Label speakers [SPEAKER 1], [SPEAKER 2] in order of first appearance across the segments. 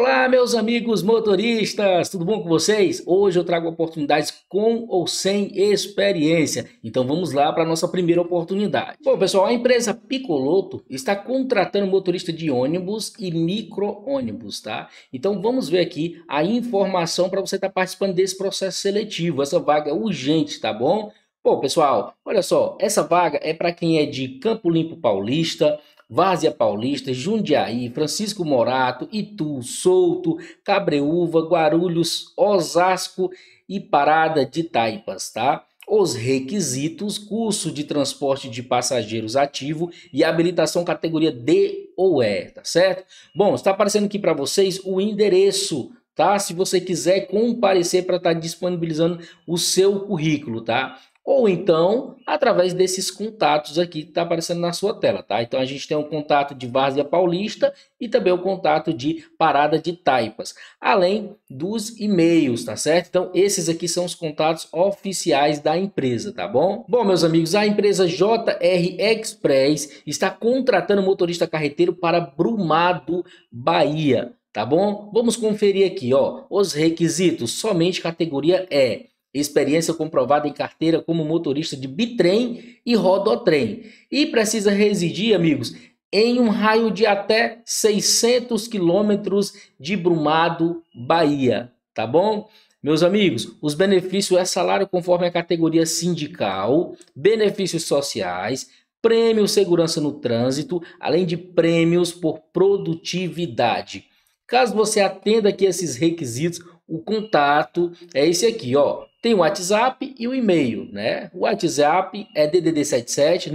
[SPEAKER 1] Olá, meus amigos motoristas, tudo bom com vocês? Hoje eu trago oportunidades com ou sem experiência. Então vamos lá para a nossa primeira oportunidade. Bom, pessoal, a empresa Picoloto está contratando motorista de ônibus e micro-ônibus, tá? Então vamos ver aqui a informação para você estar tá participando desse processo seletivo. Essa vaga é urgente, tá bom? Bom, pessoal, olha só, essa vaga é para quem é de Campo Limpo Paulista, Várzea Paulista, Jundiaí, Francisco Morato, Itu, Souto, Cabreúva, Guarulhos, Osasco e Parada de Taipas, tá? Os requisitos, curso de transporte de passageiros ativo e habilitação categoria D ou E, tá certo? Bom, está aparecendo aqui para vocês o endereço tá? Se você quiser comparecer para estar tá disponibilizando o seu currículo, tá? ou então através desses contatos aqui que está aparecendo na sua tela, tá? Então a gente tem o um contato de Várzea Paulista e também o um contato de Parada de Taipas, além dos e-mails, tá certo? Então esses aqui são os contatos oficiais da empresa, tá bom? Bom, meus amigos, a empresa JR Express está contratando motorista carreteiro para Brumado, Bahia, tá bom? Vamos conferir aqui, ó, os requisitos, somente categoria E experiência comprovada em carteira como motorista de bitrem e rodotrem. E precisa residir, amigos, em um raio de até 600 quilômetros de Brumado, Bahia, tá bom? Meus amigos, os benefícios é salário conforme a categoria sindical, benefícios sociais, prêmio segurança no trânsito, além de prêmios por produtividade. Caso você atenda aqui esses requisitos, o contato é esse aqui, ó. Tem o WhatsApp e o e-mail, né? O WhatsApp é DDD 77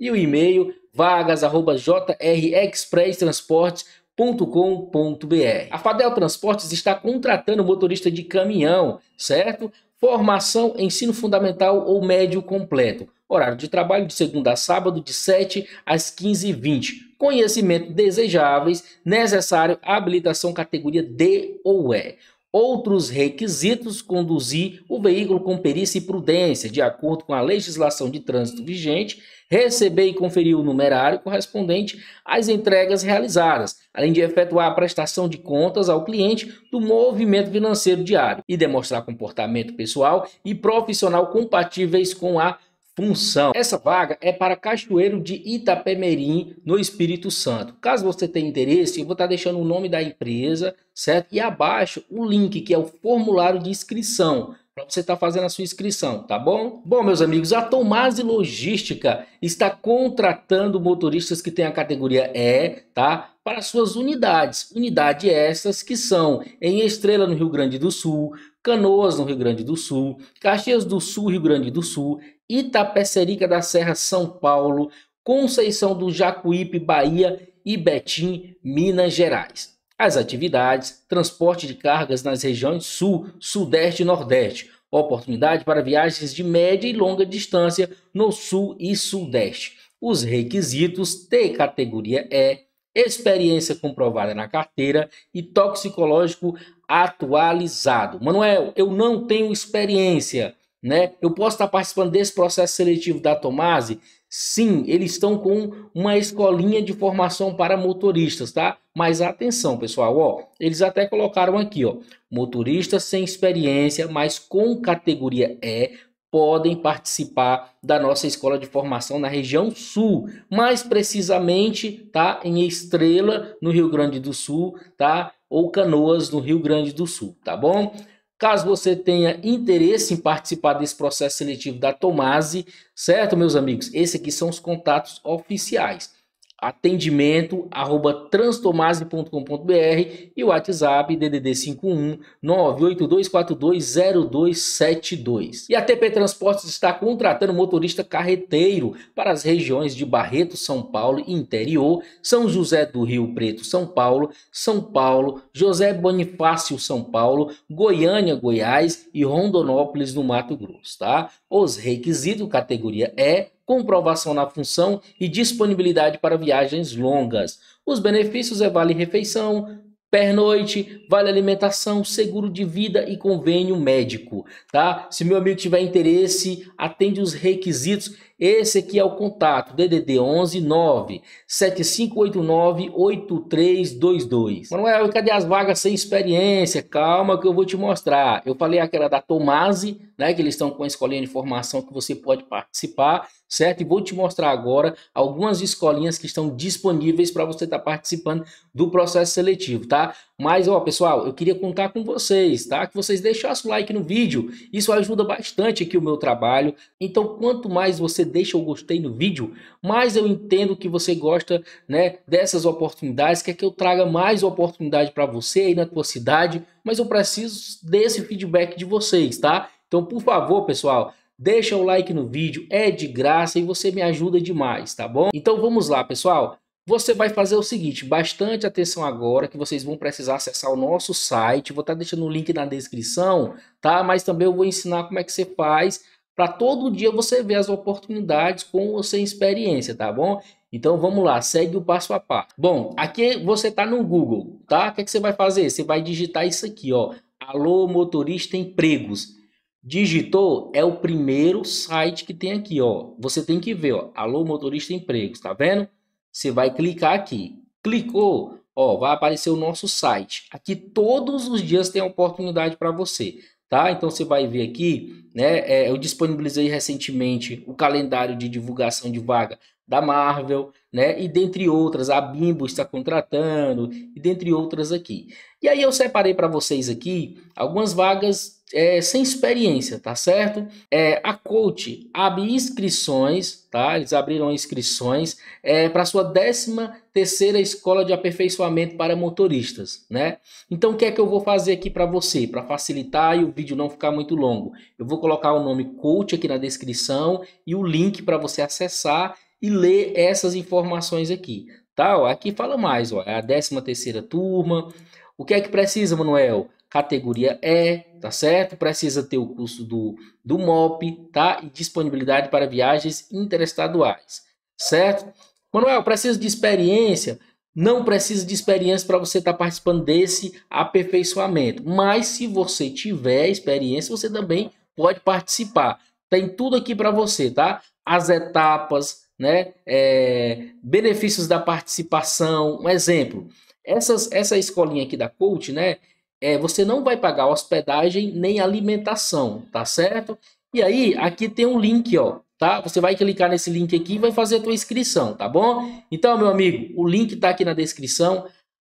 [SPEAKER 1] e o e-mail vagas@jrexpresstransportes.com.br. A Fadel Transportes está contratando motorista de caminhão, certo? Formação, ensino fundamental ou médio completo. Horário de trabalho de segunda a sábado, de 7 às 15h20. Conhecimento desejáveis, necessário, habilitação categoria D ou E. Outros requisitos: conduzir o veículo com perícia e prudência, de acordo com a legislação de trânsito vigente, receber e conferir o numerário correspondente às entregas realizadas, além de efetuar a prestação de contas ao cliente do movimento financeiro diário e demonstrar comportamento pessoal e profissional compatíveis com a função. Essa vaga é para Cachoeiro de Itapemirim, no Espírito Santo. Caso você tenha interesse, eu vou estar deixando o nome da empresa, certo? E abaixo o link que é o formulário de inscrição para você estar fazendo a sua inscrição, tá bom? Bom, meus amigos, a Tomase Logística está contratando motoristas que têm a categoria E, tá? Para suas unidades. Unidade essas que são em Estrela, no Rio Grande do Sul, Canoas, no Rio Grande do Sul, Caxias do Sul, Rio Grande do Sul, Itapecerica da Serra, São Paulo, Conceição do Jacuípe, Bahia e Betim, Minas Gerais. As atividades: transporte de cargas nas regiões Sul, Sudeste e Nordeste. Oportunidade para viagens de média e longa distância no Sul e Sudeste. Os requisitos: T categoria E, experiência comprovada na carteira e toxicológico atualizado. Manuel, eu não tenho experiência. Né? Eu posso estar participando desse processo seletivo da Tomase? Sim, eles estão com uma escolinha de formação para motoristas, tá? Mas atenção, pessoal, ó, eles até colocaram aqui, ó, motoristas sem experiência, mas com categoria E podem participar da nossa escola de formação na região sul, mais precisamente, tá, em Estrela, no Rio Grande do Sul, tá? Ou Canoas, no Rio Grande do Sul, tá bom? Caso você tenha interesse em participar desse processo seletivo da Tomase, certo, meus amigos? Esses aqui são os contatos oficiais atendimento arroba transtomase.com.br e o WhatsApp DDD 51 982420272. E a TP Transportes está contratando motorista carreteiro para as regiões de Barreto, São Paulo e interior, São José do Rio Preto, São Paulo, São Paulo, José Bonifácio, São Paulo, Goiânia, Goiás e Rondonópolis, no Mato Grosso, tá? Os requisitos categoria E comprovação na função e disponibilidade para viagens longas. Os benefícios é vale refeição, pernoite, vale alimentação, seguro de vida e convênio médico, tá? Se meu amigo tiver interesse, atende os requisitos esse aqui é o contato DDD 11 9 7589 8322. Manuel, cadê as vagas sem experiência? Calma que eu vou te mostrar. Eu falei aquela da Tomase, né, que eles estão com a escolinha de formação que você pode participar, certo? E vou te mostrar agora algumas escolinhas que estão disponíveis para você estar tá participando do processo seletivo, tá? Mas, ó, pessoal, eu queria contar com vocês, tá? Que vocês deixassem o like no vídeo. Isso ajuda bastante aqui o meu trabalho. Então, quanto mais você deixa o gostei no vídeo, mais eu entendo que você gosta, né, dessas oportunidades, quer que eu traga mais oportunidade para você aí na tua cidade, mas eu preciso desse feedback de vocês, tá? Então, por favor, pessoal, deixa o like no vídeo, é de graça e você me ajuda demais, tá bom? Então, vamos lá, pessoal. Você vai fazer o seguinte, bastante atenção agora, que vocês vão precisar acessar o nosso site. Vou estar deixando o link na descrição, tá? Mas também eu vou ensinar como é que você faz para todo dia você ver as oportunidades com ou sem experiência, tá bom? Então vamos lá, segue o passo a passo. Bom, aqui você está no Google, tá? O que, é que você vai fazer? Você vai digitar isso aqui, ó. Alô motorista empregos. Digitou é o primeiro site que tem aqui, ó. Você tem que ver, ó. Alô motorista empregos, tá vendo? Você vai clicar aqui. Clicou, ó, vai aparecer o nosso site. Aqui todos os dias tem oportunidade para você, tá? Então você vai ver aqui, né? É, eu disponibilizei recentemente o calendário de divulgação de vaga da Marvel, né? E dentre outras, a Bimbo está contratando, e dentre outras aqui. E aí eu separei para vocês aqui algumas vagas é, sem experiência, tá certo? É, a Coach abre inscrições, tá? Eles abriram inscrições é, para sua 13 terceira escola de aperfeiçoamento para motoristas, né? Então o que é que eu vou fazer aqui para você, para facilitar e o vídeo não ficar muito longo? Eu vou colocar o nome Coach aqui na descrição e o link para você acessar e ler essas informações aqui. Tá? Ó, aqui fala mais, ó, é a 13 terceira turma. O que é que precisa, Manuel? Categoria E, tá certo? Precisa ter o curso do, do MOP, tá? E disponibilidade para viagens interestaduais, certo? Manuel, precisa de experiência? Não precisa de experiência para você estar tá participando desse aperfeiçoamento. Mas se você tiver experiência, você também pode participar. Tem tudo aqui para você, tá? As etapas, né? É, benefícios da participação. Um exemplo, essas, essa escolinha aqui da Coach, né? É, você não vai pagar hospedagem nem alimentação, tá certo? E aí, aqui tem um link, ó, tá? Você vai clicar nesse link aqui e vai fazer a tua inscrição, tá bom? Então, meu amigo, o link tá aqui na descrição.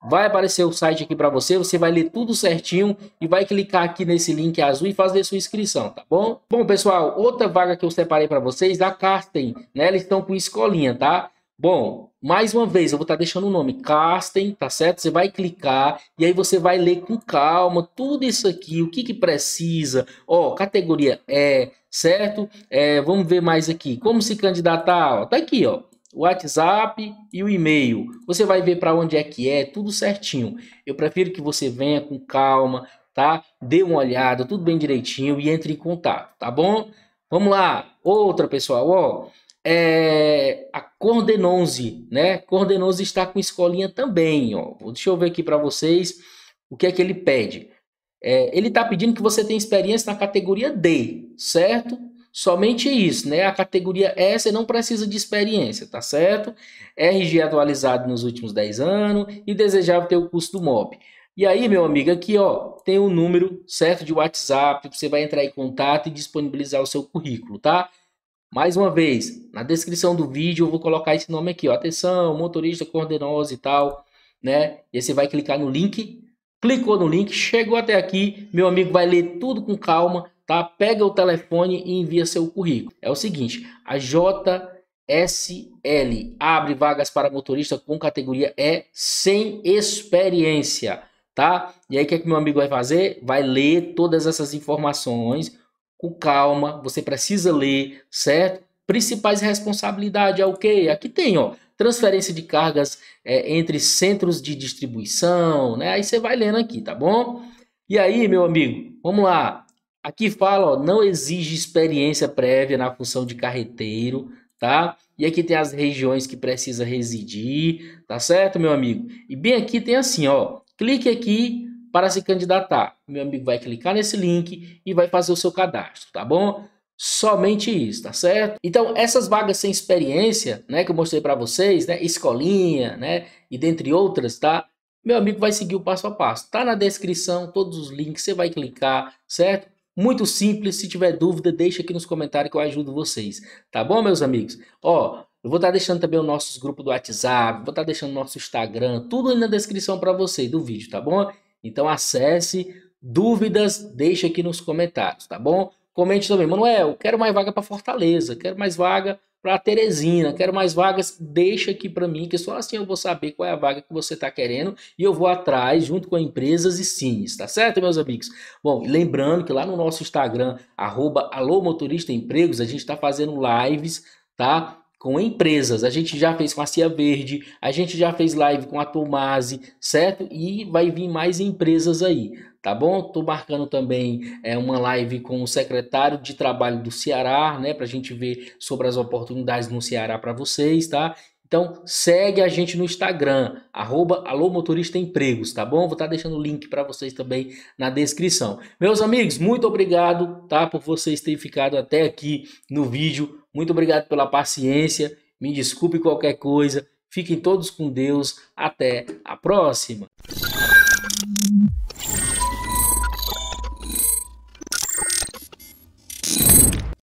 [SPEAKER 1] Vai aparecer o site aqui para você, você vai ler tudo certinho e vai clicar aqui nesse link azul e fazer sua inscrição, tá bom? Bom, pessoal, outra vaga que eu separei para vocês, a Carsten, né? Eles estão com escolinha, tá? Bom, mais uma vez, eu vou estar tá deixando o nome Carsten, tá certo? Você vai clicar e aí você vai ler com calma tudo isso aqui, o que, que precisa, ó, categoria é certo? É, vamos ver mais aqui, como se candidatar, ó, tá aqui, ó o WhatsApp e o e-mail. Você vai ver para onde é que é, tudo certinho. Eu prefiro que você venha com calma, tá? Dê uma olhada, tudo bem direitinho e entre em contato, tá bom? Vamos lá. Outra, pessoal, ó. É a Cordenonze, né? Cordenonze está com escolinha também, ó. Deixa eu ver aqui para vocês o que é que ele pede. É, ele está pedindo que você tenha experiência na categoria D, certo? somente isso, né? A categoria S não precisa de experiência, tá certo? RG atualizado nos últimos 10 anos e desejava ter o curso do MOB. E aí, meu amigo, aqui ó, tem o um número certo de WhatsApp, você vai entrar em contato e disponibilizar o seu currículo, tá? Mais uma vez, na descrição do vídeo eu vou colocar esse nome aqui, ó. Atenção, motorista coordenoso e tal, né? E você vai clicar no link, clicou no link, chegou até aqui, meu amigo vai ler tudo com calma, tá? Pega o telefone e envia seu currículo. É o seguinte, a JSL abre vagas para motorista com categoria E sem experiência, tá? E aí o que, é que meu amigo vai fazer? Vai ler todas essas informações com calma, você precisa ler, certo? Principais responsabilidades é o quê? Aqui tem, ó, transferência de cargas é, entre centros de distribuição, né? Aí você vai lendo aqui, tá bom? E aí, meu amigo, vamos lá. Aqui fala, ó, não exige experiência prévia na função de carreteiro, tá? E aqui tem as regiões que precisa residir, tá certo, meu amigo? E bem aqui tem assim, ó, clique aqui para se candidatar. Meu amigo vai clicar nesse link e vai fazer o seu cadastro, tá bom? Somente isso, tá certo? Então, essas vagas sem experiência, né, que eu mostrei para vocês, né, escolinha, né, e dentre outras, tá? Meu amigo vai seguir o passo a passo. Tá na descrição todos os links, você vai clicar, certo? Muito simples, se tiver dúvida, deixa aqui nos comentários que eu ajudo vocês. Tá bom, meus amigos? Ó, eu vou estar tá deixando também o nosso grupo do WhatsApp, vou estar tá deixando o nosso Instagram, tudo aí na descrição para você do vídeo, tá bom? Então acesse, dúvidas, deixa aqui nos comentários, tá bom? Comente também, Manuel, quero mais vaga para Fortaleza, quero mais vaga para Teresina, quero mais vagas, deixa aqui para mim, que só assim eu vou saber qual é a vaga que você está querendo e eu vou atrás junto com empresas e cines, tá certo, meus amigos? Bom, lembrando que lá no nosso Instagram, arroba Alô Motorista Empregos, a gente está fazendo lives, tá? com empresas. A gente já fez com a Cia Verde, a gente já fez live com a Tomase, certo? E vai vir mais empresas aí, tá bom? Tô marcando também é, uma live com o secretário de trabalho do Ceará, né? Pra gente ver sobre as oportunidades no Ceará para vocês, tá? Então segue a gente no Instagram, arroba tá bom? Vou estar tá deixando o link para vocês também na descrição. Meus amigos, muito obrigado tá, por vocês terem ficado até aqui no vídeo. Muito obrigado pela paciência. Me desculpe qualquer coisa. Fiquem todos com Deus. Até a próxima.